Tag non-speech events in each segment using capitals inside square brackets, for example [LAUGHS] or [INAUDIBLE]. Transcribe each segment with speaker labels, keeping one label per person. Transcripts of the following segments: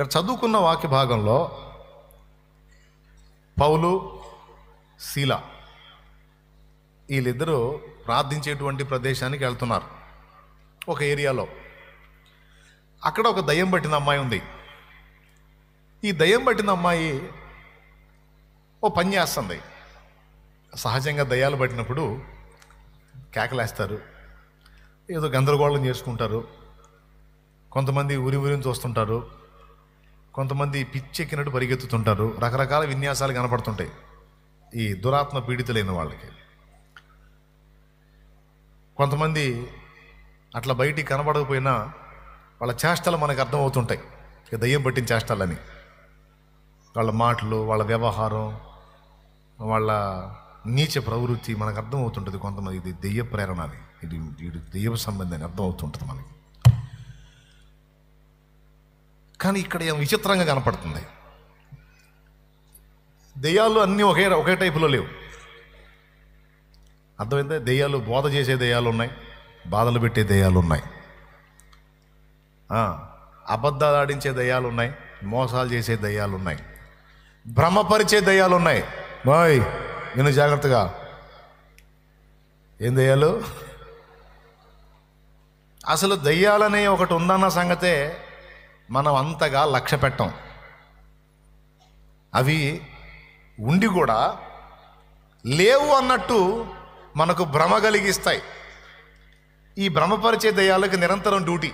Speaker 1: ఇక్కడ చదువుకున్న వాక్య భాగంలో పౌలు శీల వీళ్ళిద్దరూ ప్రార్థించేటువంటి ప్రదేశానికి వెళ్తున్నారు ఒక ఏరియాలో అక్కడ ఒక దయ్యం పట్టిన అమ్మాయి ఉంది ఈ దయ్యం పట్టిన అమ్మాయి ఓ పని చేస్తుంది సహజంగా దయ్యాలు పట్టినప్పుడు కేకలేస్తారు ఏదో గందరగోళం చేసుకుంటారు కొంతమంది ఉరి ఉరిని చూస్తుంటారు కొంతమంది పిచ్చెక్కినట్టు పరిగెత్తుతుంటారు రకరకాల విన్యాసాలు కనపడుతుంటాయి ఈ దురాత్మ పీడితులైన వాళ్ళకి కొంతమంది అట్లా బయటికి కనబడకపోయినా వాళ్ళ చేష్టలు మనకు అర్థమవుతుంటాయి ఇక దయ్యం పట్టిన చేష్టాలని వాళ్ళ మాటలు వాళ్ళ వ్యవహారం వాళ్ళ నీచ ప్రవృత్తి మనకు అర్థమవుతుంటుంది కొంతమంది ఇది దెయ్య ప్రేరణ అని ఇది దెయ్య సంబంధాన్ని అర్థమవుతుంటుంది మనకి కానీ ఇక్కడ విచిత్రంగా కనపడుతుంది దెయ్యాలు అన్నీ ఒకే ఒకే టైపులో లేవు అర్థమైతే దెయ్యాలు బోధ చేసే దెయ్యాలు ఉన్నాయి బాధలు పెట్టే దెయ్యాలు ఉన్నాయి అబద్ధాలు ఆడించే దయ్యాలు ఉన్నాయి మోసాలు చేసే దయ్యాలు ఉన్నాయి భ్రమపరిచే దయ్యాలు ఉన్నాయి బాయ్ నేను జాగ్రత్తగా ఏం దయ్యాలు అసలు దయ్యాలనే ఒకటి ఉందన్న సంగతే మనం అంతగా లక్ష్య పెట్టం అవి ఉండి కూడా లేవు అన్నట్టు మనకు భ్రమ కలిగిస్తాయి ఈ భ్రమపరిచే దయాలకు నిరంతరం డ్యూటీ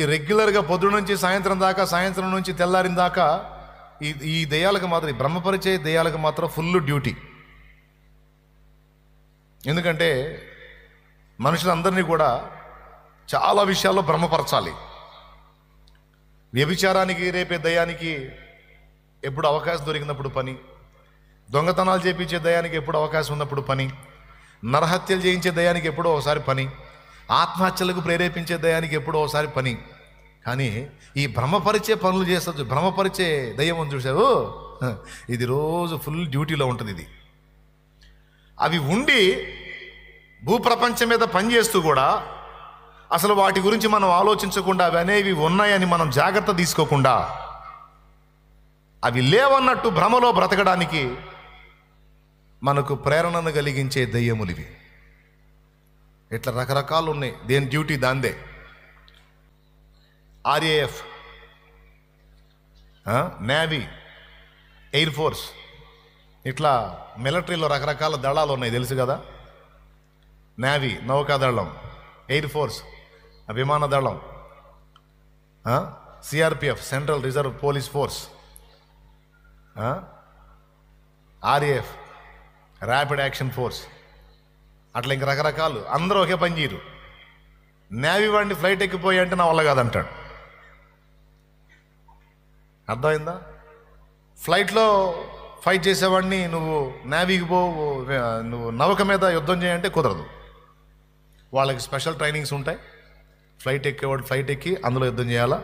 Speaker 1: ఈ రెగ్యులర్గా పొద్దు నుంచి సాయంత్రం దాకా సాయంత్రం నుంచి తెల్లారిన దాకా ఈ ఈ దయాలకు మాత్రం ఈ భ్రమపరిచే దయాలకు మాత్రం ఫుల్ డ్యూటీ ఎందుకంటే మనుషులందరినీ కూడా చాలా విషయాల్లో భ్రమపరచాలి వ్యభిచారానికి రేపే దయానికి ఎప్పుడు అవకాశం దొరికినప్పుడు పని దొంగతనాలు చేపించే దయానికి ఎప్పుడు అవకాశం ఉన్నప్పుడు పని నరహత్యలు చేయించే దయానికి ఎప్పుడో ఒకసారి పని ఆత్మహత్యలకు ప్రేరేపించే దయానికి ఎప్పుడో ఒకసారి పని కానీ ఈ భ్రమపరిచే పనులు చేస్తుంది భ్రమపరిచే దయ్యం అని చూసావు [LAUGHS] ఇది రోజు ఫుల్ డ్యూటీలో ఉంటుంది ఇది అవి ఉండి భూప్రపంచం మీద పనిచేస్తూ కూడా అసలు వాటి గురించి మనం ఆలోచించకుండా అవి అనేవి ఉన్నాయని మనం జాగ్రత్త తీసుకోకుండా అవి లేవన్నట్టు భ్రమలో బ్రతకడానికి మనకు ప్రేరణను కలిగించే దయ్యములు ఇవి ఇట్లా రకరకాలు ఉన్నాయి దేని డ్యూటీ దాందే ఆర్ఏఎఫ్ నేవీ ఎయిర్ ఫోర్స్ ఇట్లా మిలిటరీలో రకరకాల దళాలు ఉన్నాయి తెలుసు కదా నేవీ నౌకాదళం ఎయిర్ ఫోర్స్ విమాన దళం CRPF central reserve police force RAF rapid action force అట్లా ఇంక రకరకాలు అందరూ ఒకే పని చేయరు నేవీ వాడిని ఫ్లైట్ ఎక్కిపోయి అంటే నా వల్ల కాదంటాడు అర్థమైందా ఫ్లైట్లో ఫైట్ చేసేవాడిని నువ్వు నేవీకి పో నువ్వు నవక మీద యుద్ధం చేయంటే కుదరదు వాళ్ళకి స్పెషల్ ట్రైనింగ్స్ ఉంటాయి ఫ్లైట్ ఎక్కేవాడు ఫ్లైట్ ఎక్కి అందులో యుద్ధం చేయాలా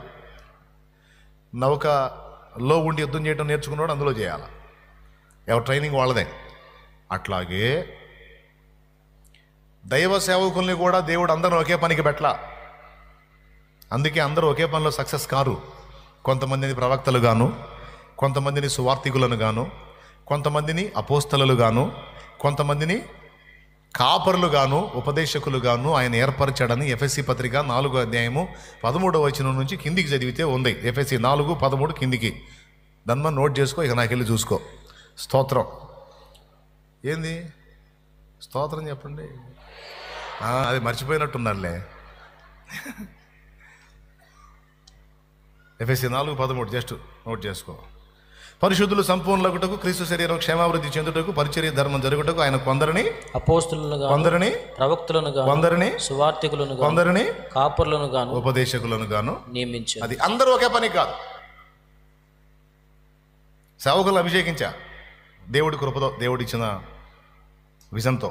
Speaker 1: లో ఉండి యుద్ధం చేయడం నేర్చుకున్నవాడు అందులో చేయాలా ఎవరి ట్రైనింగ్ వాళ్ళదే అట్లాగే దైవ సేవకుల్ని కూడా దేవుడు అందరిని ఒకే పనికి పెట్టలా అందుకే అందరూ ఒకే పనిలో సక్సెస్ కారు కొంతమందిని ప్రవక్తలు గాను కొంతమందిని సువార్థికులను గాను కొంతమందిని అపోస్తలు గాను కొంతమందిని కాపర్లుగాను ఉపదేశకులుగాను ఆయన ఏర్పరచాడని ఎఫ్ఎస్సి పత్రిక నాలుగో అధ్యాయము పదమూడవ వచనం నుంచి కిందికి చదివితే ఉంది ఎఫ్ఎస్సి నాలుగు పదమూడు కిందికి దానిమని నోట్ చేసుకో ఇక నాకు వెళ్ళి చూసుకో స్తోత్రం ఏంది స్తోత్రం చెప్పండి అది మర్చిపోయినట్టున్నారులే ఎఫ్ఎస్సి నాలుగు పదమూడు జస్ట్ నోట్ చేసుకో పరిశుద్ధులు సంపూర్ణలకుటకు క్రీస్తు శరీరం క్షేమాభివృద్ధి చెందుటకు పరిచర్య ధర్మం జరుగుటకు ఆయన కొందరిని అపోస్తులను కొందరిని ప్రవక్తులను కొందరిని సువార్థికులను కొందరిని కాపుర్లను గాను ఉపదేశకులను గాను నియమించు అది అందరూ ఒకే పని కాదు సేవకులను అభిషేకించా దేవుడి కృపతో దేవుడిచ్చిన విజన్తో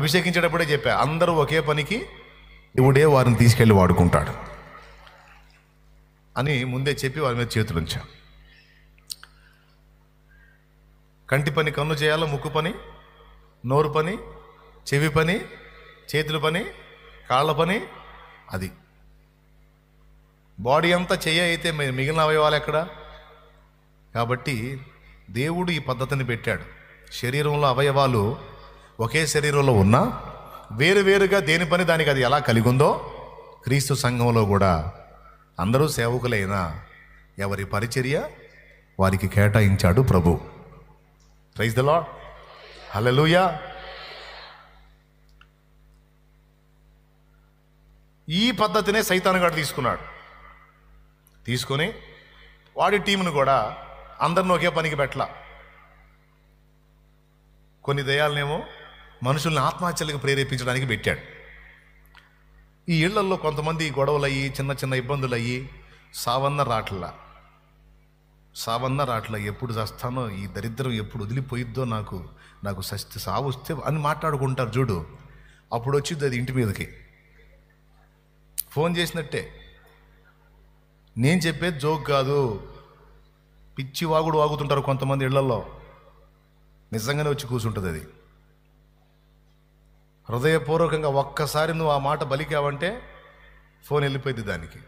Speaker 1: అభిషేకించేటప్పుడే చెప్పా అందరూ ఒకే పనికి దేవుడే వారిని తీసుకెళ్ళి వాడుకుంటాడు అని ముందే చెప్పి వారి మీద చేతులుంచాను కంటి పని కన్ను చేయాలో ముక్కు పని నోరు పని చెవి పని చేతుల పని కాళ్ళ పని అది బాడీ అంతా చెయ్య అయితే మిగిలిన అవయవాలు ఎక్కడ కాబట్టి దేవుడు ఈ పద్ధతిని పెట్టాడు శరీరంలో అవయవాలు ఒకే శరీరంలో ఉన్నా వేరువేరుగా దేని పని దానికి అది ఎలా కలిగి ఉందో క్రీస్తు సంఘంలో కూడా అందరూ సేవకులైన ఎవరి పరిచర్య వారికి కేటాయించాడు ప్రభు ప్రైజ్ ద లాడ్ హలలుయా ఈ పద్ధతినే గారు తీసుకున్నాడు తీసుకొని వాడి టీంను కూడా అందరిని ఒకే పనికి పెట్టలా కొన్ని దయాలనేమో మనుషుల్ని ఆత్మహత్యలకు ప్రేరేపించడానికి పెట్టాడు ఈ ఇళ్లల్లో కొంతమంది గొడవలు అయ్యి చిన్న చిన్న ఇబ్బందులు అయ్యి సావన్న రాట్లా సావన్నారు అట్లా ఎప్పుడు చస్తానో ఈ దరిద్రం ఎప్పుడు వదిలిపోయిద్దో నాకు నాకు సస్తి సావు వస్తే అని మాట్లాడుకుంటారు చూడు అప్పుడు వచ్చింది అది ఇంటి మీదకి ఫోన్ చేసినట్టే నేను చెప్పేది జోక్ కాదు పిచ్చి వాగుడు వాగుతుంటారు కొంతమంది ఇళ్లలో నిజంగానే వచ్చి కూర్చుంటుంది అది హృదయపూర్వకంగా ఒక్కసారి నువ్వు ఆ మాట బలికావంటే ఫోన్ వెళ్ళిపోయింది దానికి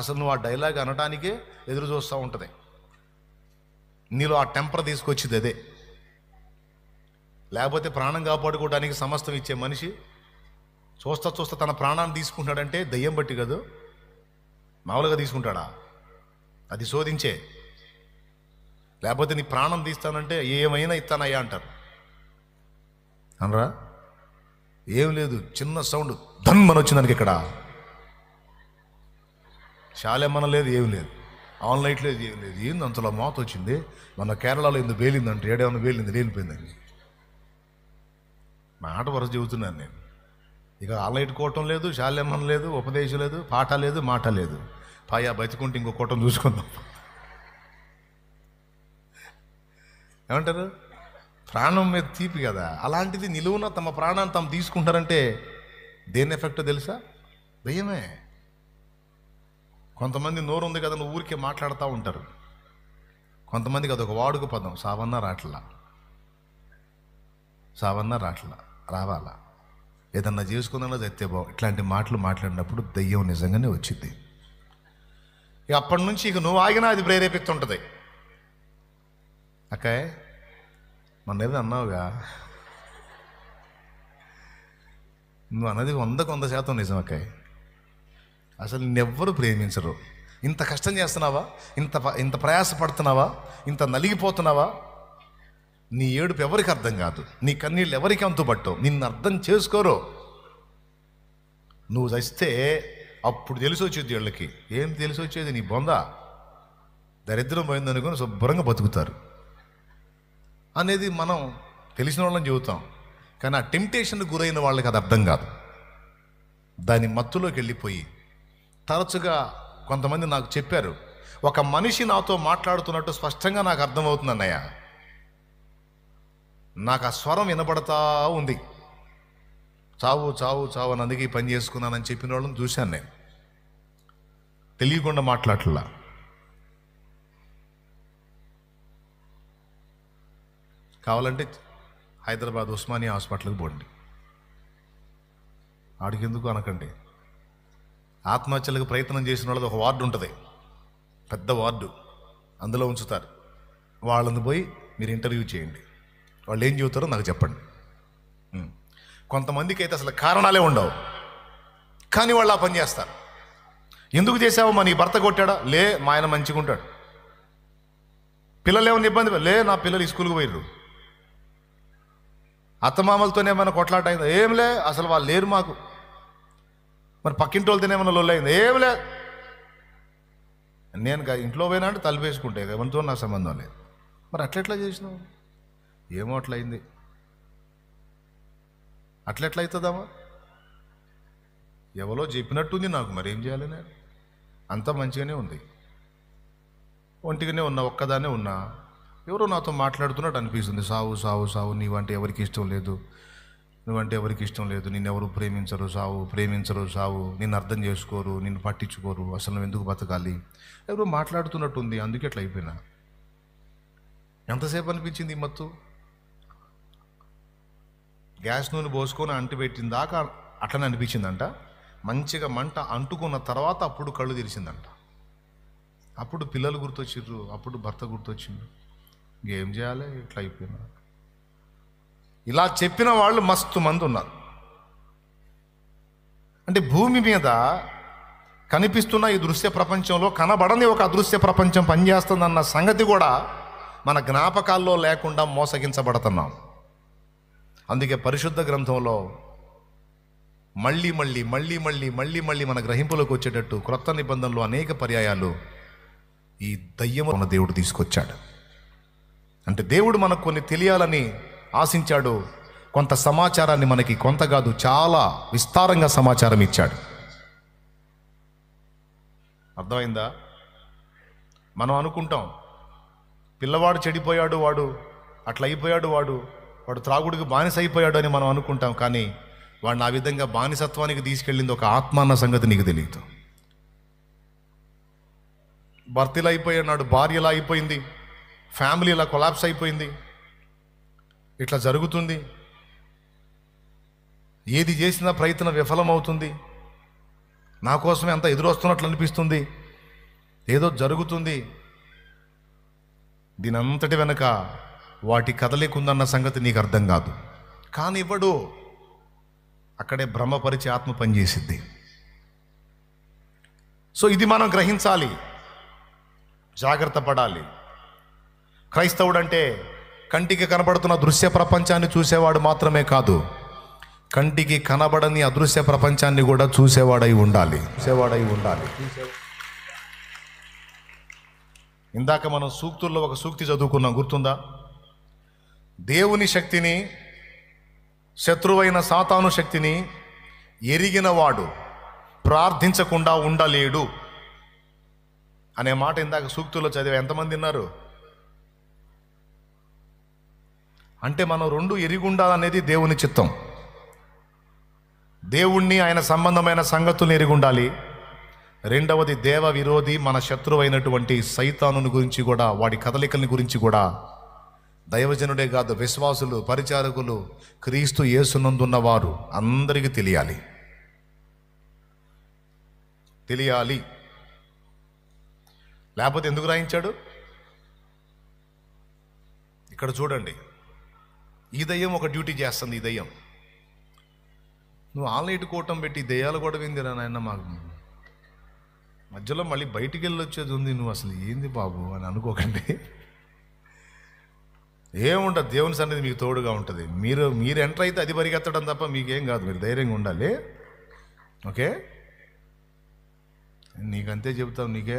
Speaker 1: అసలు నువ్వు ఆ డైలాగ్ అనడానికే ఎదురు చూస్తూ ఉంటుంది నీలో ఆ టెంపర్ తీసుకొచ్చింది అదే లేకపోతే ప్రాణం కాపాడుకోవడానికి సమస్తం ఇచ్చే మనిషి చూస్తా చూస్తా తన ప్రాణాన్ని తీసుకుంటాడంటే దయ్యం బట్టి కదా మామూలుగా తీసుకుంటాడా అది శోధించే లేకపోతే నీ ప్రాణం తీస్తానంటే ఏమైనా ఇస్తానయ్యా అంటారు అనరా ఏం లేదు చిన్న సౌండ్ ధన్మని వచ్చిందానికి ఇక్కడ శాలేమన లేదు ఏం లేదు ఆన్ లైట్లో లేదు ఏంది అంతలో మోత వచ్చింది మన కేరళలో ఎందుకు వేలిందంటే ఏడేమన్నా వేలింది లేనిపోయిందండి మాట వరస చెబుతున్నాను నేను ఇక లైట్ కోవటం లేదు శాలెమ్మ లేదు ఉపదేశం లేదు పాట లేదు మాట లేదు పాయా బతికుంటే ఇంకో కోటం చూసుకుందాం ఏమంటారు ప్రాణం మీద తీపి కదా అలాంటిది నిలువున తమ ప్రాణాన్ని తమ తీసుకుంటారంటే దేని ఎఫెక్ట్ తెలుసా దయ్యమే కొంతమంది నోరు ఉంది కదా ఊరికే మాట్లాడుతూ ఉంటారు కొంతమందికి అదొక వాడుక పదం సావన్న రాట్లా సావన్న రాట్లా రావాలా ఏదన్నా చేసుకుందన్నా చస్తే బాబు ఇట్లాంటి మాటలు మాట్లాడినప్పుడు దయ్యం నిజంగానే వచ్చింది ఇక అప్పటి నుంచి ఇక నువ్వు ఆగినా అది ప్రేరేపిస్తుంటుంది అక్కే మన ఏదో అన్నావుగా నువ్వు అన్నది వందకు వంద శాతం నిజం అక్కాయి అసలు నిన్నెవ్వరు ప్రేమించరు ఇంత కష్టం చేస్తున్నావా ఇంత ఇంత ప్రయాస పడుతున్నావా ఇంత నలిగిపోతున్నావా నీ ఏడుపు ఎవరికి అర్థం కాదు నీ కన్నీళ్ళు ఎవరికి పట్టవు నిన్ను అర్థం చేసుకోరు నువ్వు చస్తే అప్పుడు తెలిసి వచ్చేది వీళ్ళకి ఏం తెలిసి వచ్చేది నీ బొంద దరిద్రం పోయిందనుకుని శుభ్రంగా బతుకుతారు అనేది మనం తెలిసిన వాళ్ళని చెబుతాం కానీ ఆ టెంప్టేషన్ గురైన వాళ్ళకి అది అర్థం కాదు దాని మత్తులోకి వెళ్ళిపోయి తరచుగా కొంతమంది నాకు చెప్పారు ఒక మనిషి నాతో మాట్లాడుతున్నట్టు స్పష్టంగా నాకు అర్థమవుతుంది అన్నయ్య నాకు ఆ స్వరం వినబడతా ఉంది చావు చావు చావు అని అందుకే పని చేసుకున్నానని చెప్పిన వాళ్ళని చూశాను నేను తెలియకుండా మాట్లాడలా కావాలంటే హైదరాబాద్ ఉస్మానియా హాస్పిటల్కి పోండి ఆడికెందుకు అనకండి ఆత్మహత్యలకు ప్రయత్నం చేసిన వాళ్ళది ఒక వార్డు ఉంటుంది పెద్ద వార్డు అందులో ఉంచుతారు వాళ్ళని పోయి మీరు ఇంటర్వ్యూ చేయండి వాళ్ళు ఏం చెబుతారో నాకు చెప్పండి కొంతమందికి అయితే అసలు కారణాలే ఉండవు కానీ వాళ్ళు ఆ పని చేస్తారు ఎందుకు చేసావు మా నీ భర్త కొట్టాడా లే మా ఆయన మంచిగా ఉంటాడు పిల్లలు ఏమైనా ఇబ్బంది లే నా పిల్లలు స్కూల్కి పోయారు అత్తమామలతోనే ఏమైనా కొట్లాట అయిందా ఏం లే అసలు వాళ్ళు లేరు మాకు మరి పక్కింటి వాళ్ళు తినేమన్నా లొల్లైంది ఏం లేదు నేను ఇంట్లో పోయినా అంటే తలుపేసుకుంటే ఎవరితో నా సంబంధం లేదు మరి అట్లెట్లా చేసినావు ఏమో అట్లయింది అట్లెట్లా అవుతుందమ్మా ఎవరో చెప్పినట్టుంది నాకు మరి ఏం చేయాలి నేను అంత మంచిగానే ఉంది ఒంటిగానే ఉన్నా ఒక్కదానే ఉన్నా ఎవరో నాతో మాట్లాడుతున్నట్టు అనిపిస్తుంది సావు సావు సావు నీ వంటి ఎవరికి ఇష్టం లేదు నువ్వంటే ఎవరికి ఇష్టం లేదు నిన్ను ఎవరు ప్రేమించరు సావు ప్రేమించరు సావు నిన్ను అర్థం చేసుకోరు నిన్ను పట్టించుకోరు అసలు నువ్వు ఎందుకు బతకాలి ఎవరు మాట్లాడుతున్నట్టుంది అందుకే ఎట్లా అయిపోయినా ఎంతసేపు అనిపించింది మత్తు గ్యాస్ నూనె పోసుకొని అంటు పెట్టిన దాకా అట్లనే అనిపించిందంట మంచిగా మంట అంటుకున్న తర్వాత అప్పుడు కళ్ళు తెరిచిందంట అప్పుడు పిల్లలు గుర్తొచ్చిర్రు అప్పుడు భర్త గుర్తొచ్చిండు ఇంకేం చేయాలి ఇట్లా అయిపోయినా ఇలా చెప్పిన వాళ్ళు మస్తు మంది ఉన్నారు అంటే భూమి మీద కనిపిస్తున్న ఈ దృశ్య ప్రపంచంలో కనబడని ఒక అదృశ్య ప్రపంచం పనిచేస్తుందన్న సంగతి కూడా మన జ్ఞాపకాల్లో లేకుండా మోసగించబడుతున్నాం అందుకే పరిశుద్ధ గ్రంథంలో మళ్ళీ మళ్ళీ మళ్ళీ మళ్ళీ మళ్ళీ మళ్ళీ మన గ్రహింపులకు వచ్చేటట్టు క్రొత్త నిబంధనలు అనేక పర్యాయాలు ఈ దయ్యము మన దేవుడు తీసుకొచ్చాడు అంటే దేవుడు మనకు కొన్ని తెలియాలని ఆశించాడు కొంత సమాచారాన్ని మనకి కొంత కాదు చాలా విస్తారంగా సమాచారం ఇచ్చాడు అర్థమైందా మనం అనుకుంటాం పిల్లవాడు చెడిపోయాడు వాడు అట్లా అయిపోయాడు వాడు వాడు త్రాగుడికి బానిస అయిపోయాడు అని మనం అనుకుంటాం కానీ వాడిని ఆ విధంగా బానిసత్వానికి తీసుకెళ్ళింది ఒక ఆత్మ అన్న సంగతి నీకు తెలియదు భర్తలు అయిపోయి భార్య భార్యలా అయిపోయింది ఫ్యామిలీ ఇలా కొలాప్స్ అయిపోయింది ఇట్లా జరుగుతుంది ఏది చేసినా ప్రయత్నం విఫలమవుతుంది నా కోసమే అంత ఎదురొస్తున్నట్లు అనిపిస్తుంది ఏదో జరుగుతుంది దీనంతటి వెనక వాటి కదలికుందన్న సంగతి నీకు అర్థం కాదు కానీ ఇవ్వడు అక్కడే భ్రమపరిచి ఆత్మ పనిచేసిద్ది సో ఇది మనం గ్రహించాలి జాగ్రత్త పడాలి క్రైస్తవుడు అంటే కంటికి కనబడుతున్న దృశ్య ప్రపంచాన్ని చూసేవాడు మాత్రమే కాదు కంటికి కనబడని అదృశ్య ప్రపంచాన్ని కూడా చూసేవాడై ఉండాలి చూసేవాడై ఉండాలి ఇందాక మనం సూక్తుల్లో ఒక సూక్తి చదువుకున్నాం గుర్తుందా దేవుని శక్తిని శత్రువైన సాతాను శక్తిని ఎరిగినవాడు ప్రార్థించకుండా ఉండలేడు అనే మాట ఇందాక సూక్తుల్లో చదివా ఎంతమంది ఉన్నారు అంటే మనం రెండు ఎరిగుండాలనేది దేవుని చిత్తం దేవుణ్ణి ఆయన సంబంధమైన సంగతులు ఎరిగుండాలి రెండవది దేవ విరోధి మన శత్రువైనటువంటి సైతానుని గురించి కూడా వాడి కదలికల్ని గురించి కూడా దైవజనుడే కాదు విశ్వాసులు పరిచారకులు క్రీస్తు వారు అందరికీ తెలియాలి తెలియాలి లేకపోతే ఎందుకు రాయించాడు ఇక్కడ చూడండి ఈ దయ్యం ఒక డ్యూటీ చేస్తుంది ఈ దయ్యం నువ్వు ఆన్లైట్ కూటం పెట్టి దయ్యాలు కూడా విందిరా నాయన మాకు మధ్యలో మళ్ళీ బయటికి వెళ్ళి వచ్చేది ఉంది నువ్వు అసలు ఏంది బాబు అని అనుకోకండి ఏముంటుంది దేవుని సన్నిధి మీకు తోడుగా ఉంటుంది మీరు మీరు ఎంటర్ అయితే అది పరిగెత్తడం తప్ప మీకేం కాదు మీరు ధైర్యంగా ఉండాలి ఓకే నీకంతే చెబుతాం నీకే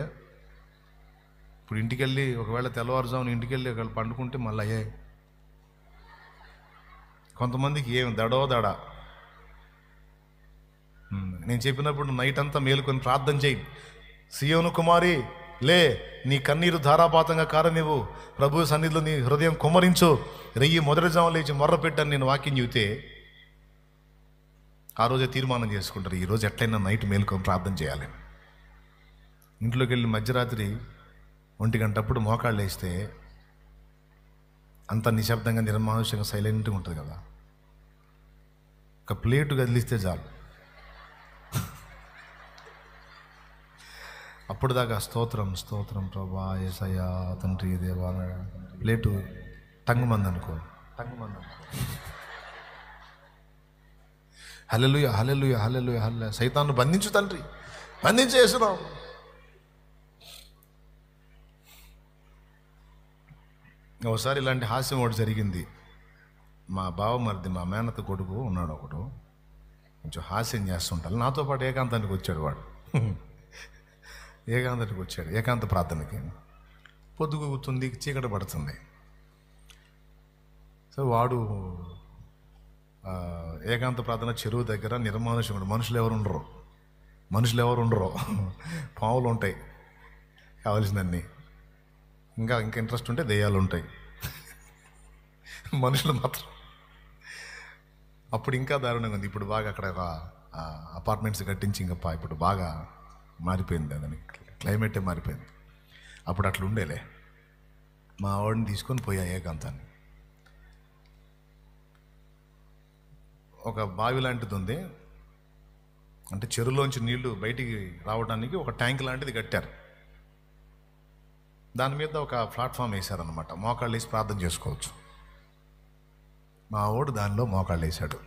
Speaker 1: ఇప్పుడు ఇంటికి వెళ్ళి ఒకవేళ తెల్లవారుజామున ఇంటికి వెళ్ళి ఒకవేళ పండుకుంటే మళ్ళీ అయ్యాయి కొంతమందికి ఏం దడో దడ నేను చెప్పినప్పుడు నైట్ అంతా మేలుకొని ప్రార్థన చేయి సియోను కుమారి లే నీ కన్నీరు ధారాపాతంగా కారనివ్వు ప్రభు సన్నిధిలో నీ హృదయం కుమరించు రెయ్యి మొదటి జామ లేచి మొర్ర పెట్టాను నేను వాకింగ్ చూతే ఆ రోజే తీర్మానం చేసుకుంటారు ఈరోజు ఎట్లయినా నైట్ మేలుకొని ప్రార్థన చేయాలి ఇంట్లోకి వెళ్ళి మధ్యరాత్రి ఒంటి గంటప్పుడు మోకాళ్ళు వేస్తే అంత నిశ్శబ్దంగా నిర్మానుష్యంగా సైలెంట్గా ఉంటుంది కదా ఒక ప్లేటు కదిలిస్తే చాలు అప్పుడు దాకా స్తోత్రం స్తోత్రం ప్రభా ఏసయ తండ్రి దేవా ప్లేటు టంగు మంది అనుకో టంగు మంది హలెలుయ హలెలుయ హలెలుయ హల్లె సైతాన్ని బంధించు తండ్రి బంధించేసినావు ఒకసారి ఇలాంటి హాస్యం ఒకటి జరిగింది మా బావమరిది మా మేనత కొడుకు ఉన్నాడు ఒకడు కొంచెం హాస్యం చేస్తుంటాను నాతో పాటు ఏకాంతానికి వచ్చాడు వాడు ఏకాంతానికి వచ్చాడు ఏకాంత ప్రార్థనకి కూతుంది చీకటి పడుతుంది సో వాడు ఏకాంత ప్రార్థన చెరువు దగ్గర నిర్మానుషుడు మనుషులు ఎవరు ఉండరు మనుషులు ఎవరు ఉండరు పావులు ఉంటాయి కావలసినన్నీ ఇంకా ఇంకా ఇంట్రెస్ట్ ఉంటే దెయ్యాలు ఉంటాయి మనుషులు మాత్రం అప్పుడు ఇంకా దారుణంగా ఉంది ఇప్పుడు బాగా అక్కడ అపార్ట్మెంట్స్ కట్టించి ఇంకా ఇప్పుడు బాగా మారిపోయింది అదని క్లైమేటే మారిపోయింది అప్పుడు అట్లా ఉండేలే మా వాడిని తీసుకొని పోయా ఏకాంతాన్ని ఒక బావి లాంటిది ఉంది అంటే చెరువులోంచి నీళ్లు బయటికి రావడానికి ఒక ట్యాంక్ లాంటిది కట్టారు దాని మీద ఒక ప్లాట్ఫామ్ వేశారనమాట మోకాళ్ళు వేసి ప్రార్థన చేసుకోవచ్చు మా వాడు దానిలో మోకాళ్ళు వేశాడు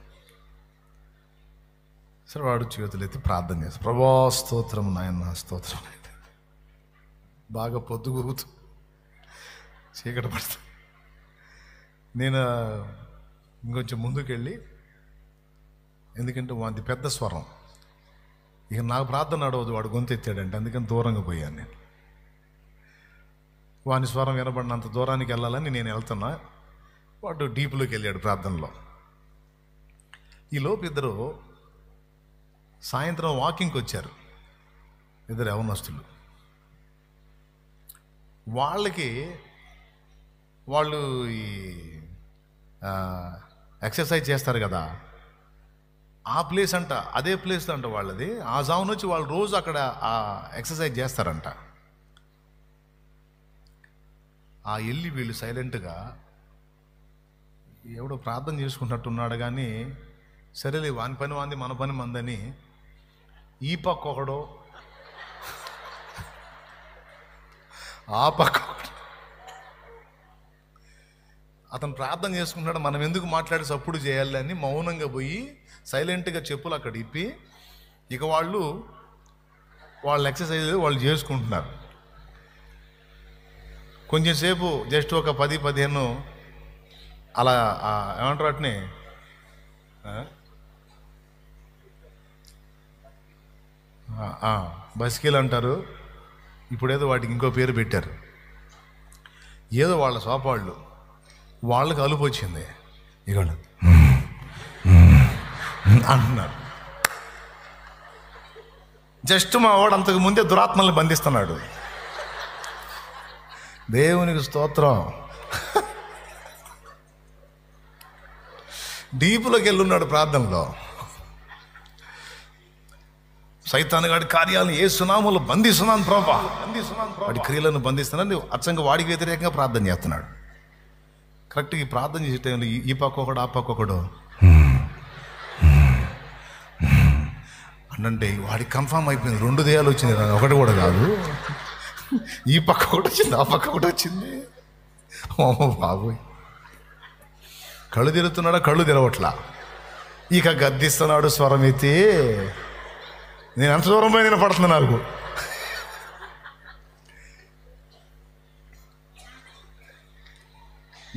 Speaker 1: సరే వాడు చేతులు ఎత్తి ప్రార్థన చేస్తాం ప్రభా స్తోత్రం నాయన స్తోత్రం బాగా పొద్దు గురుగుతూ చీకటి పడుతుంది నేను ఇంకొంచెం ముందుకెళ్ళి ఎందుకంటే అది పెద్ద స్వరం ఇక నాకు ప్రార్థన అడవద్దు వాడు గొంతు ఎత్తాడంటే అందుకని దూరంగా పోయాను నేను వాని స్వరం వినబడినంత దూరానికి వెళ్ళాలని నేను వెళ్తున్నా వాడు డీప్లోకి వెళ్ళాడు ప్రార్థనలో ఈలోపు ఇద్దరు సాయంత్రం వాకింగ్కి వచ్చారు ఇద్దరు యవనస్తులు వాళ్ళకి వాళ్ళు ఈ ఎక్సర్సైజ్ చేస్తారు కదా ఆ ప్లేస్ అంట అదే ప్లేస్ అంట వాళ్ళది ఆ జావును వచ్చి వాళ్ళు రోజు అక్కడ ఆ ఎక్సర్సైజ్ చేస్తారంట ఆ ఎల్లి వీళ్ళు సైలెంట్గా ఎవడో ప్రార్థన చేసుకున్నట్టున్నాడు కానీ సరేలే వాని పని వాంది మన పని మందని ఈ పక్క ఒకడో ఆ పక్క అతను ప్రార్థన చేసుకుంటున్నాడు మనం ఎందుకు మాట్లాడి సప్పుడు చేయాలి అని మౌనంగా పోయి సైలెంట్గా చెప్పులు అక్కడ ఇప్పి ఇక వాళ్ళు వాళ్ళ ఎక్సర్సైజ్ వాళ్ళు చేసుకుంటున్నారు కొంచెంసేపు జస్ట్ ఒక పది పదిహేను అలా ఏమంటారు వాటిని బస్కీలు అంటారు ఇప్పుడేదో వాటికి ఇంకో పేరు పెట్టారు ఏదో వాళ్ళ సోపాళ్ళు వాళ్ళకి అలుపు వచ్చింది ఇగోళ్ళు అంటున్నారు జస్ట్ మా వాడు అంతకు ముందే దురాత్మల్ని బంధిస్తున్నాడు దేవునికి స్తోత్రం డీపులోకి వెళ్ళున్నాడు ప్రార్థనలో సైతాను గాడి కార్యాలను ఏ సునాములు బంధిస్తున్నాను ప్రభా బంధిస్తున్నాను వాడి క్రియలను బంధిస్తున్నాను అచ్చంగా వాడికి వ్యతిరేకంగా ప్రార్థన చేస్తున్నాడు కరెక్ట్ ఈ ప్రార్థన చేసే టైంలో ఈ పక్క ఒకడు ఆ పక్క ఒకడు అంటే వాడికి కన్ఫామ్ అయిపోయింది రెండు దేయాలు వచ్చినాయి ఒకటి కూడా కాదు ఈ పక్క కూడా వచ్చింది ఆ పక్క కూడా వచ్చింది అమ్మ బాబోయ్ కళ్ళు తిరుగుతున్నాడా కళ్ళు తెరవట్లా ఇక గద్దిస్తున్నాడు స్వరం అయితే నేను అంత దూరం పోయి వినపడుతుంది నాకు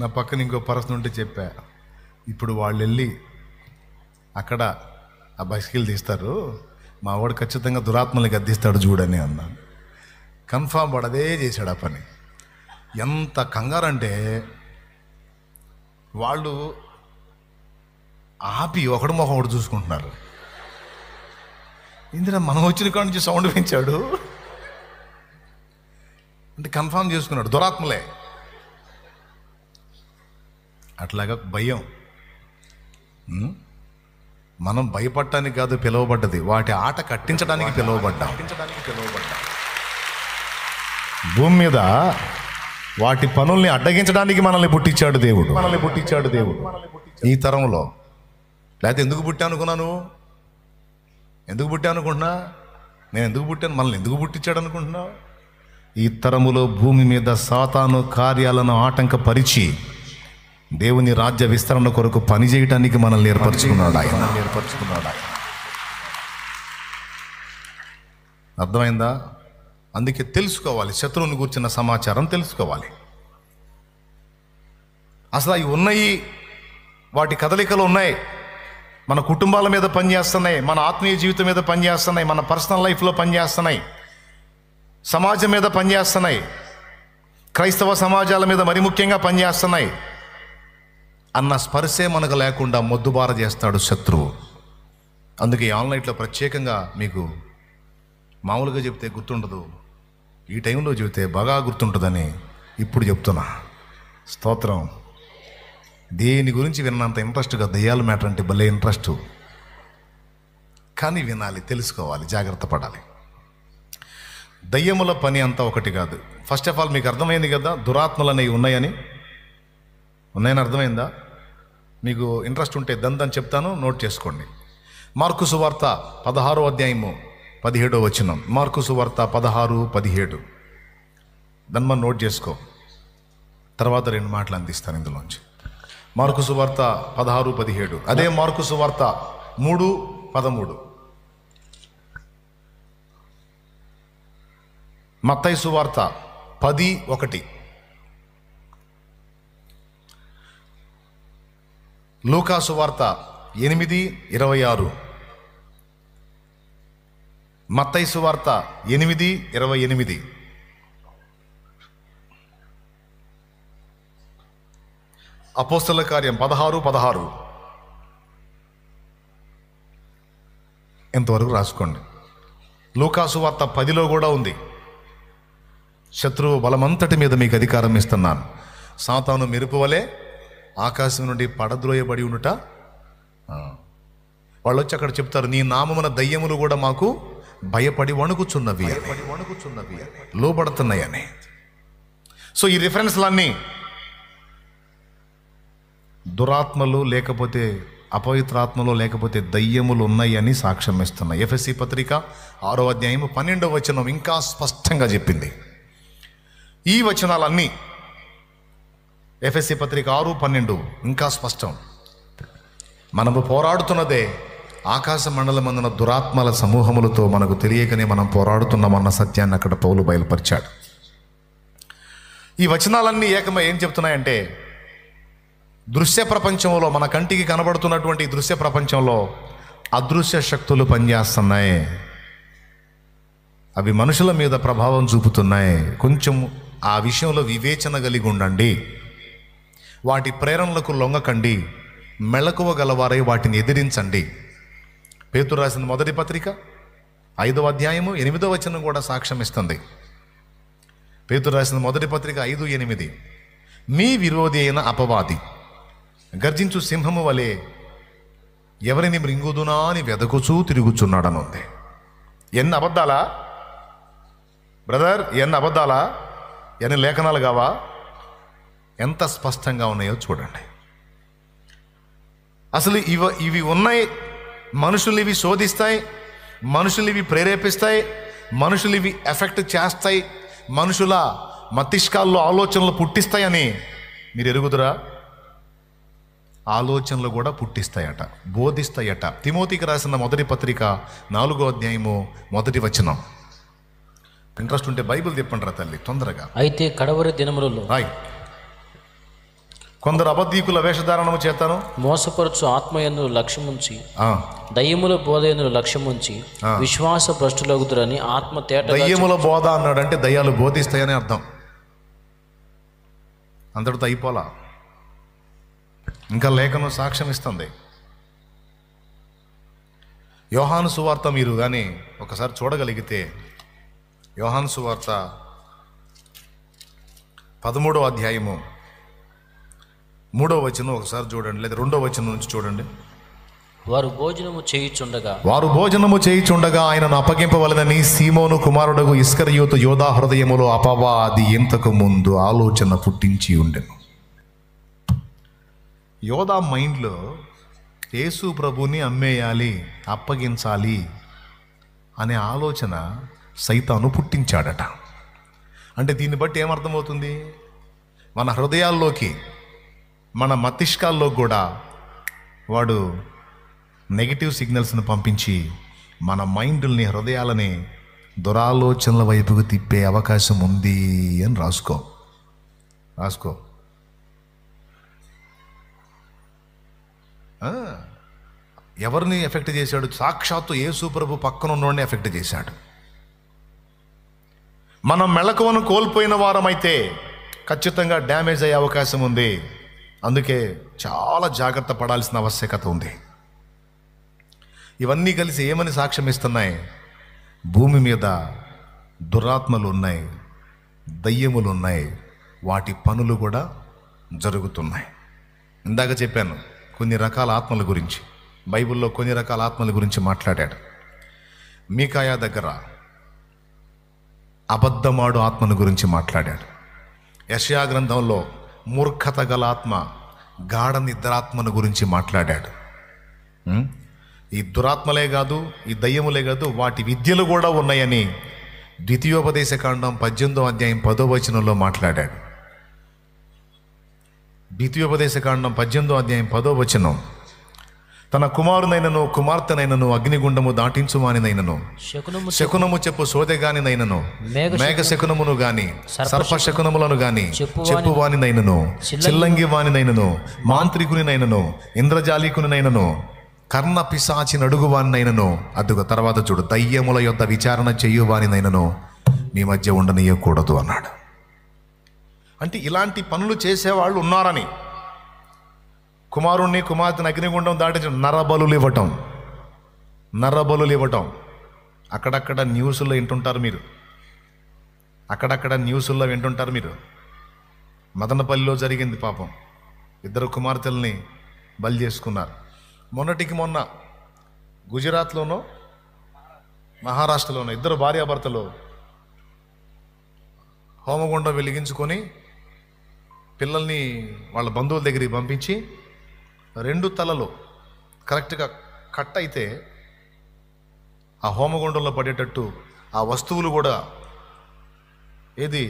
Speaker 1: నా పక్కన ఇంకో పర్సన్ ఉంటే చెప్పా ఇప్పుడు వాళ్ళు వెళ్ళి అక్కడ ఆ బైసికల్ తీస్తారు మావాడు ఖచ్చితంగా దురాత్మల్ని గద్దిస్తాడు చూడని అన్నాను కన్ఫామ్ పడదే చేశాడు ఆ పని ఎంత కంగారు అంటే వాళ్ళు ఆపి ఒకడు మొహం ఒకటి చూసుకుంటున్నారు ఇందులో మనం వచ్చిన కాడ నుంచి సౌండ్ పెంచాడు అంటే కన్ఫామ్ చేసుకున్నాడు దురాత్మలే అట్లాగా భయం మనం భయపడటానికి కాదు పిలువబడ్డది వాటి ఆట కట్టించడానికి పిలువబడ్డా కట్టించడానికి పిలువబడ్డా భూమి మీద వాటి పనుల్ని అడ్డగించడానికి మనల్ని పుట్టించాడు దేవుడు మనల్ని పుట్టించాడు దేవుడు ఈ తరంలో లేకపోతే ఎందుకు పుట్టానుకున్నాను అనుకున్నాను ఎందుకు పుట్టా అనుకుంటున్నా నేను ఎందుకు పుట్టాను మనల్ని ఎందుకు పుట్టించాడు అనుకుంటున్నావు ఈ తరములో భూమి మీద సాతాను కార్యాలను ఆటంకపరిచి దేవుని రాజ్య విస్తరణ కొరకు పనిచేయటానికి మనల్ని ఏర్పరచుకున్నాడు ఆయన ఏర్పరచుకున్నాడు ఆయన అర్థమైందా అందుకే తెలుసుకోవాలి శత్రువుని కూర్చున్న సమాచారం తెలుసుకోవాలి అసలు అవి ఉన్నాయి వాటి కదలికలు ఉన్నాయి మన కుటుంబాల మీద పనిచేస్తున్నాయి మన ఆత్మీయ జీవితం మీద పనిచేస్తున్నాయి మన పర్సనల్ లైఫ్లో పనిచేస్తున్నాయి సమాజం మీద పనిచేస్తున్నాయి క్రైస్తవ సమాజాల మీద మరి ముఖ్యంగా పనిచేస్తున్నాయి అన్న స్పర్శే మనకు లేకుండా మొద్దుబార చేస్తాడు శత్రువు అందుకే ఆన్లైన్లో ప్రత్యేకంగా మీకు మామూలుగా చెప్తే గుర్తుండదు ఈ టైంలో చెబితే బాగా గుర్తుంటుందని ఇప్పుడు చెప్తున్నా స్తోత్రం దేని గురించి విన్నంత ఇంట్రెస్ట్గా దయ్యాలు మ్యాటర్ అంటే భలే ఇంట్రెస్ట్ కానీ వినాలి తెలుసుకోవాలి జాగ్రత్త పడాలి దయ్యముల పని అంతా ఒకటి కాదు ఫస్ట్ ఆఫ్ ఆల్ మీకు అర్థమైంది కదా దురాత్మలు అనేవి ఉన్నాయని ఉన్నాయని అర్థమైందా మీకు ఇంట్రెస్ట్ ఉంటే దందని చెప్తాను నోట్ చేసుకోండి మార్కు సువార్త పదహారో అధ్యాయము పదిహేడో వచనం మార్కుసు వార్త పదహారు పదిహేడు దాన్ని మనం నోట్ చేసుకో తర్వాత రెండు మాటలు అందిస్తాను ఇందులోంచి మార్కుసు వార్త పదహారు పదిహేడు అదే మార్కుసు వార్త మూడు పదమూడు మత్తైసు వార్త పది ఒకటి లూకాసు వార్త ఎనిమిది ఇరవై ఆరు మత్తైసు వార్త ఎనిమిది ఇరవై ఎనిమిది అపోస్తల కార్యం పదహారు పదహారు ఇంతవరకు రాసుకోండి లూకాసు వార్త పదిలో కూడా ఉంది శత్రువు బలమంతటి మీద మీకు అధికారం ఇస్తున్నాను సాతాను వలె ఆకాశం నుండి పడద్రోయబడి ఉండుట వాళ్ళు వచ్చి అక్కడ చెప్తారు నీ నామమున దయ్యములు కూడా మాకు భయపడి వణుకుచున్నవి భయపడి వణుకుచున్నవి లోబడుతున్నాయని సో ఈ రిఫరెన్స్లన్నీ దురాత్మలు లేకపోతే అపవిత్రాత్మలు లేకపోతే దయ్యములు ఉన్నాయని సాక్ష్యం ఇస్తున్నాయి ఎఫ్ఎస్సి పత్రిక ఆరో అధ్యాయం పన్నెండో వచనం ఇంకా స్పష్టంగా చెప్పింది ఈ వచనాలన్నీ ఎఫ్ఎస్సి పత్రిక ఆరు పన్నెండు ఇంకా స్పష్టం మనము పోరాడుతున్నదే ఆకాశ మండలమందున దురాత్మల సమూహములతో మనకు తెలియకనే మనం పోరాడుతున్నామన్న సత్యాన్ని అక్కడ పౌలు బయలుపరిచాడు ఈ వచనాలన్నీ ఏకమై ఏం చెప్తున్నాయంటే దృశ్య ప్రపంచంలో మన కంటికి కనబడుతున్నటువంటి దృశ్య ప్రపంచంలో అదృశ్య శక్తులు పనిచేస్తున్నాయి అవి మనుషుల మీద ప్రభావం చూపుతున్నాయి కొంచెం ఆ విషయంలో వివేచన కలిగి ఉండండి వాటి ప్రేరణలకు లొంగకండి మెళకువ గలవారై వాటిని ఎదిరించండి పేతురు రాసిన మొదటి పత్రిక ఐదవ అధ్యాయము ఎనిమిదో వచనం కూడా సాక్ష్యం ఇస్తుంది పేతురు రాసిన మొదటి పత్రిక ఐదు ఎనిమిది మీ విరోధి అయిన అపవాది గర్జించు సింహము వలె ఎవరిని మృంగుదునా అని వెదకుచూ తిరుగుచున్నాడనుంది ఎన్ని అబద్ధాలా బ్రదర్ ఎన్ని అబద్ధాలా ఎన్ని లేఖనాలు కావా ఎంత స్పష్టంగా ఉన్నాయో చూడండి అసలు ఇవ ఇవి ఉన్నాయి మనుషులు ఇవి శోధిస్తాయి మనుషులు ఇవి ప్రేరేపిస్తాయి మనుషులు ఇవి ఎఫెక్ట్ చేస్తాయి మనుషుల మతిష్కాల్లో ఆలోచనలు పుట్టిస్తాయని మీరు ఎరుగుదురా ఆలోచనలు కూడా పుట్టిస్తాయట బోధిస్తాయట తిమోతికి రాసిన మొదటి పత్రిక నాలుగో అధ్యాయము మొదటి వచనం ఇంట్రెస్ట్ ఉంటే బైబిల్ తిప్పండి రా తల్లి తొందరగా అయితే కడవరి దినములలో కొందరు అబద్ధీకుల వేషధారణము చేతను మోసపరచు ఆత్మయందు ఉంచి దయ్యముల లక్ష్యం ఉంచి విశ్వాస భ్రష్టులగుతురని ఆత్మ తేట దయ్యముల బోధ అన్నాడు అంటే దయ్యాలు బోధిస్తాయని అర్థం అందరితో అయిపోలా ఇంకా లేఖను సాక్ష్యం ఇస్తుంది యోహాను సువార్త మీరు కానీ ఒకసారి చూడగలిగితే యోహాను సువార్త పదమూడో అధ్యాయము మూడో వచనం ఒకసారి చూడండి లేదా రెండో వచనం నుంచి చూడండి వారు భోజనము చేయిచుండగా వారు భోజనము చేయిచుండగా ఆయనను అప్పగింపవలనని సీమోను కుమారుడు ఇస్కర్ ఇస్కరయోతు యోధా హృదయములో అపవాది ఇంతకు ముందు ఆలోచన పుట్టించి ఉండెను యోధా మైండ్లో యేసు ప్రభుని అమ్మేయాలి అప్పగించాలి అనే ఆలోచన సైతాను పుట్టించాడట అంటే దీన్ని బట్టి ఏమర్థమవుతుంది మన హృదయాల్లోకి మన మతిష్కాల్లో కూడా వాడు నెగిటివ్ సిగ్నల్స్ను పంపించి మన మైండ్ని హృదయాలని దురాలోచనల వైపుకు తిప్పే అవకాశం ఉంది అని రాసుకో రాసుకో ఎవరిని ఎఫెక్ట్ చేశాడు సాక్షాత్తు యేసుప్రభు పక్కన ఉన్నోడిని ఎఫెక్ట్ చేశాడు మనం మెళకువను కోల్పోయిన వారమైతే ఖచ్చితంగా డ్యామేజ్ అయ్యే అవకాశం ఉంది అందుకే చాలా జాగ్రత్త పడాల్సిన ఆవశ్యకత ఉంది ఇవన్నీ కలిసి ఏమని సాక్ష్యం ఇస్తున్నాయి భూమి మీద దురాత్మలు ఉన్నాయి దయ్యములు ఉన్నాయి వాటి పనులు కూడా జరుగుతున్నాయి ఇందాక చెప్పాను కొన్ని రకాల ఆత్మల గురించి బైబిల్లో కొన్ని రకాల ఆత్మల గురించి మాట్లాడాడు మీకాయా దగ్గర అబద్ధమాడు ఆత్మను గురించి మాట్లాడాడు యశయా గ్రంథంలో మూర్ఖత గల ఆత్మ గాఢ నిద్రాత్మను గురించి మాట్లాడాడు ఈ దురాత్మలే కాదు ఈ దయ్యములే కాదు వాటి విద్యలు కూడా ఉన్నాయని ద్వితీయోపదేశ కాండం పద్దెనిమిదో అధ్యాయం పదో వచనంలో మాట్లాడాడు ద్వితీయోపదేశ కాండం పద్దెనిమిదో అధ్యాయం పదో వచనం తన కుమారునైనను కుమార్తెనైనను అగ్నిగుండము దాటించుమానినైనను శకునము చెప్పు నైనను మేఘ శకునమును గాని సర్ప శకునములను గాని చెప్పువానినైనను చిల్లంగి వానినైనను మాంత్రికునినైనను ఇంద్రజాలికునినైనను కర్ణ పిశాచి నడుగువానినైనను అదుగు తర్వాత చూడు దయ్యముల యొక్క విచారణ చేయువానినైనను మీ మధ్య ఉండనీయకూడదు అన్నాడు అంటే ఇలాంటి పనులు చేసేవాళ్ళు ఉన్నారని కుమారుణ్ణి కుమార్తెని అగ్నిగుండం దాటించడం నరబలు ఇవ్వటం నరబలు ఇవ్వటం అక్కడక్కడ న్యూస్లో వింటుంటారు మీరు అక్కడక్కడ న్యూస్లో వింటుంటారు మీరు మదనపల్లిలో జరిగింది పాపం ఇద్దరు కుమార్తెల్ని బలి చేసుకున్నారు మొన్నటికి మొన్న గుజరాత్లోనో మహారాష్ట్రలోనో ఇద్దరు భార్యాభర్తలు హోమగుండం వెలిగించుకొని పిల్లల్ని వాళ్ళ బంధువుల దగ్గరికి పంపించి రెండు తలలు కరెక్ట్గా కట్ అయితే ఆ హోమగుండంలో పడేటట్టు ఆ వస్తువులు కూడా ఏది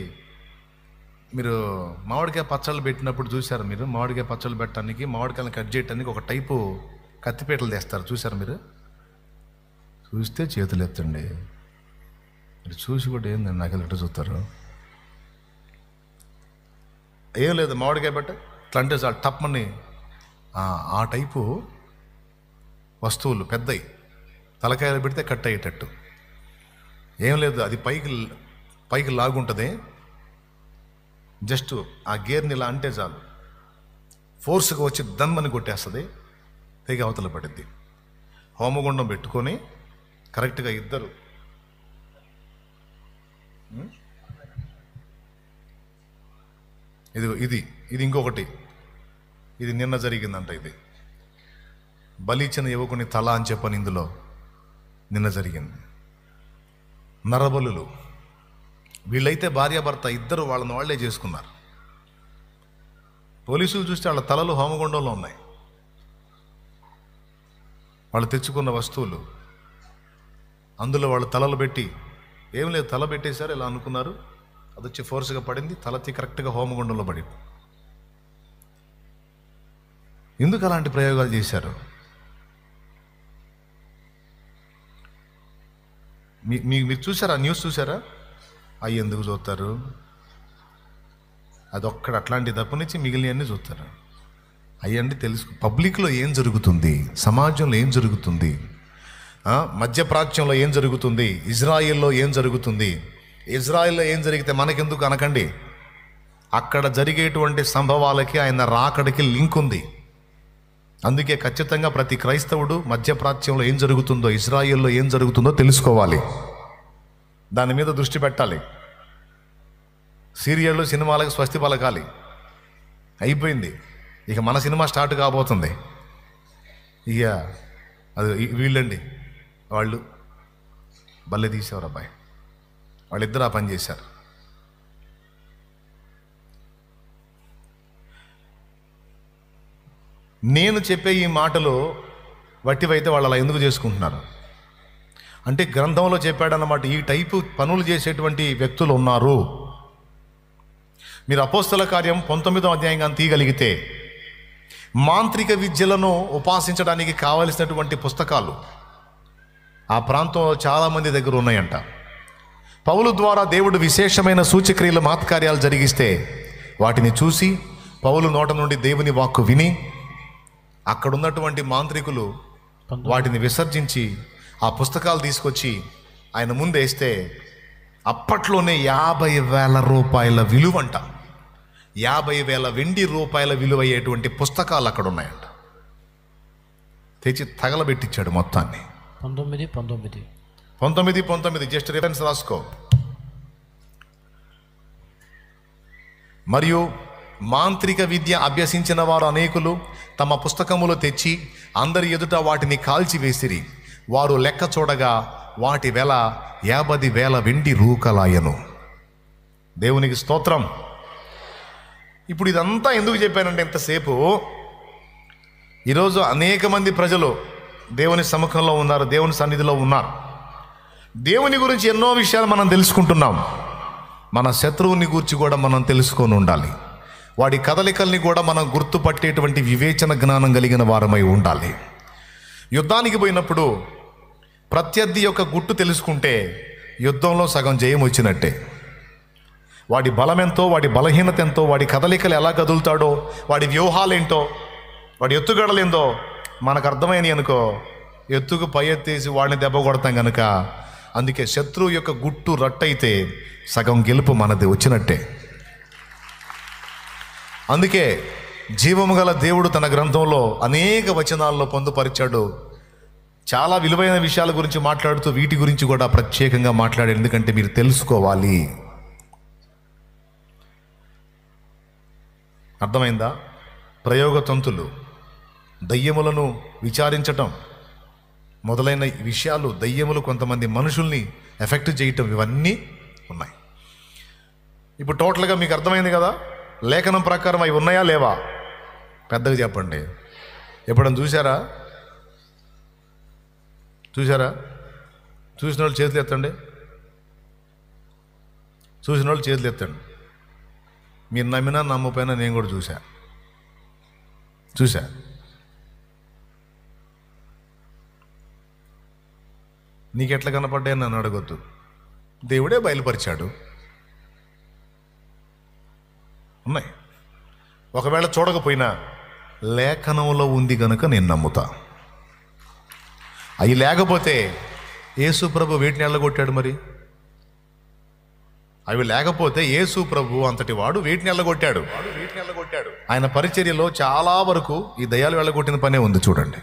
Speaker 1: మీరు మామిడికాయ పచ్చళ్ళు పెట్టినప్పుడు చూశారు మీరు మామిడికాయ పచ్చళ్ళు పెట్టడానికి మామిడికాయలను కట్ చేయడానికి ఒక టైపు కత్తిపీటలు తెస్తారు చూసారు మీరు చూస్తే చేతులు ఎత్తండి మీరు చూసి కూడా ఏంది నాకు ఎట్లా చూస్తారు ఏం లేదు మామిడికాయ పెట్ట ఇట్లా అంటే చాలు తప్పని ఆ టైపు వస్తువులు పెద్దవి తలకాయలు పెడితే కట్ అయ్యేటట్టు ఏం లేదు అది పైకి పైకి లాగుంటుంది జస్ట్ ఆ గేర్ని ఇలా అంటే చాలు ఫోర్స్గా వచ్చి దమ్మని కొట్టేస్తుంది తెగి అవతల పడింది హోమగుండం పెట్టుకొని కరెక్ట్గా ఇద్దరు ఇది ఇది ఇది ఇంకొకటి ఇది నిన్న జరిగిందంట ఇది బలిచ్చిన యువకుని తల అని చెప్పని ఇందులో నిన్న జరిగింది నరబలులు వీళ్ళైతే భార్యాభర్త ఇద్దరు వాళ్ళని వాళ్లే చేసుకున్నారు పోలీసులు చూస్తే వాళ్ళ తలలు హోమగుండంలో ఉన్నాయి వాళ్ళు తెచ్చుకున్న వస్తువులు అందులో వాళ్ళు తలలు పెట్టి ఏం లేదు తల పెట్టేశారు ఇలా అనుకున్నారు అది వచ్చి ఫోర్స్గా పడింది తలతి కరెక్ట్గా హోమగుండంలో పడింది ఎందుకు అలాంటి ప్రయోగాలు చేశారు మీ మీరు చూసారా న్యూస్ చూసారా అవి ఎందుకు చూస్తారు అదొక్కడ అట్లాంటి తప్పునిచ్చి మిగిలినవన్నీ చూస్తారు అయ్యండి తెలుసు పబ్లిక్లో ఏం జరుగుతుంది సమాజంలో ఏం జరుగుతుంది మధ్యప్రాచ్యంలో ఏం జరుగుతుంది ఇజ్రాయిల్లో ఏం జరుగుతుంది ఇజ్రాయిల్లో ఏం జరిగితే మనకెందుకు అనకండి అక్కడ జరిగేటువంటి సంభవాలకి ఆయన రాకడికి లింక్ ఉంది అందుకే ఖచ్చితంగా ప్రతి క్రైస్తవుడు మధ్యప్రాచ్యంలో ఏం జరుగుతుందో ఇజ్రాయెల్లో ఏం జరుగుతుందో తెలుసుకోవాలి దాని మీద దృష్టి పెట్టాలి సీరియళ్ళు సినిమాలకు స్వస్తి పలకాలి అయిపోయింది ఇక మన సినిమా స్టార్ట్ కాబోతుంది ఇక అది వీళ్ళండి వాళ్ళు బల్లె తీసేవారు అబ్బాయి వాళ్ళిద్దరు ఆ పని చేశారు నేను చెప్పే ఈ మాటలు వట్టివైతే వాళ్ళు అలా ఎందుకు చేసుకుంటున్నారు అంటే గ్రంథంలో చెప్పాడన్నమాట ఈ టైపు పనులు చేసేటువంటి వ్యక్తులు ఉన్నారు మీరు అపోస్తల కార్యం పంతొమ్మిదో అధ్యాయంగా తీయగలిగితే మాంత్రిక విద్యలను ఉపాసించడానికి కావలసినటువంటి పుస్తకాలు ఆ ప్రాంతంలో చాలామంది దగ్గర ఉన్నాయంట పౌలు ద్వారా దేవుడు విశేషమైన సూచక్రియలు మహత్కార్యాలు జరిగిస్తే వాటిని చూసి పౌలు నోట నుండి దేవుని వాక్కు విని అక్కడున్నటువంటి మాంత్రికులు వాటిని విసర్జించి ఆ పుస్తకాలు తీసుకొచ్చి ఆయన ముందేస్తే అప్పట్లోనే యాభై వేల రూపాయల విలువంట యాభై వేల వెండి రూపాయల విలువయ్యేటువంటి పుస్తకాలు అక్కడ ఉన్నాయంట తెచ్చి తగలబెట్టించాడు మొత్తాన్ని పంతొమ్మిది పంతొమ్మిది పంతొమ్మిది పంతొమ్మిది జస్ట్ రిఫరెన్స్ రాసుకో మరియు మాంత్రిక విద్య అభ్యసించిన వారు అనేకులు తమ పుస్తకములు తెచ్చి అందరి ఎదుట వాటిని కాల్చివేసిరి వారు లెక్క చూడగా వాటి వెల యాభై వేల వెండి రూకలాయను దేవునికి స్తోత్రం ఇప్పుడు ఇదంతా ఎందుకు చెప్పానంటే ఇంతసేపు ఈరోజు అనేక మంది ప్రజలు దేవుని సముఖంలో ఉన్నారు దేవుని సన్నిధిలో ఉన్నారు దేవుని గురించి ఎన్నో విషయాలు మనం తెలుసుకుంటున్నాం మన శత్రువుని గురించి కూడా మనం తెలుసుకొని ఉండాలి వాడి కదలికల్ని కూడా మనం గుర్తుపట్టేటువంటి వివేచన జ్ఞానం కలిగిన వారమై ఉండాలి యుద్ధానికి పోయినప్పుడు ప్రత్యర్థి యొక్క గుట్టు తెలుసుకుంటే యుద్ధంలో సగం జయం వచ్చినట్టే వాడి బలమెంతో వాడి బలహీనత ఎంతో వాడి కదలికలు ఎలా కదులుతాడో వాడి వ్యూహాలేంటో వాడి ఏందో మనకు అర్థమైనవి అనుకో ఎత్తుకు పై ఎత్తేసి వాడిని దెబ్బ కొడతాం కనుక అందుకే శత్రువు యొక్క గుట్టు రట్టయితే సగం గెలుపు మనది వచ్చినట్టే అందుకే జీవము గల దేవుడు తన గ్రంథంలో అనేక వచనాల్లో పొందుపరిచాడు చాలా విలువైన విషయాల గురించి మాట్లాడుతూ వీటి గురించి కూడా ప్రత్యేకంగా మాట్లాడే ఎందుకంటే మీరు తెలుసుకోవాలి అర్థమైందా ప్రయోగతంతులు దయ్యములను విచారించటం మొదలైన విషయాలు దయ్యములు కొంతమంది మనుషుల్ని ఎఫెక్ట్ చేయటం ఇవన్నీ ఉన్నాయి ఇప్పుడు టోటల్గా మీకు అర్థమైంది కదా లేఖనం ప్రకారం అవి ఉన్నాయా లేవా పెద్దగా చెప్పండి ఎప్పుడన్నా చూసారా చూసారా చూసిన వాళ్ళు చేతులు ఎత్తండి చూసిన వాళ్ళు చేతులు ఎత్తండి మీరు నమ్మినా నమ్మపోయినా నేను కూడా చూసా చూసా ఎట్లా కనపడ్డాయని నన్ను అడగొద్దు దేవుడే బయలుపరిచాడు ఉన్నాయి ఒకవేళ చూడకపోయినా లేఖనంలో ఉంది గనుక నేను నమ్ముతా అవి లేకపోతే యేసు ప్రభు వీటిని ఎల్లగొట్టాడు మరి అవి లేకపోతే యేసు ప్రభు అంతటి వాడు వీటిని ఎల్లగొట్టాడు ఆయన పరిచర్యలో చాలా వరకు ఈ దయాలు వెళ్ళగొట్టిన పనే ఉంది చూడండి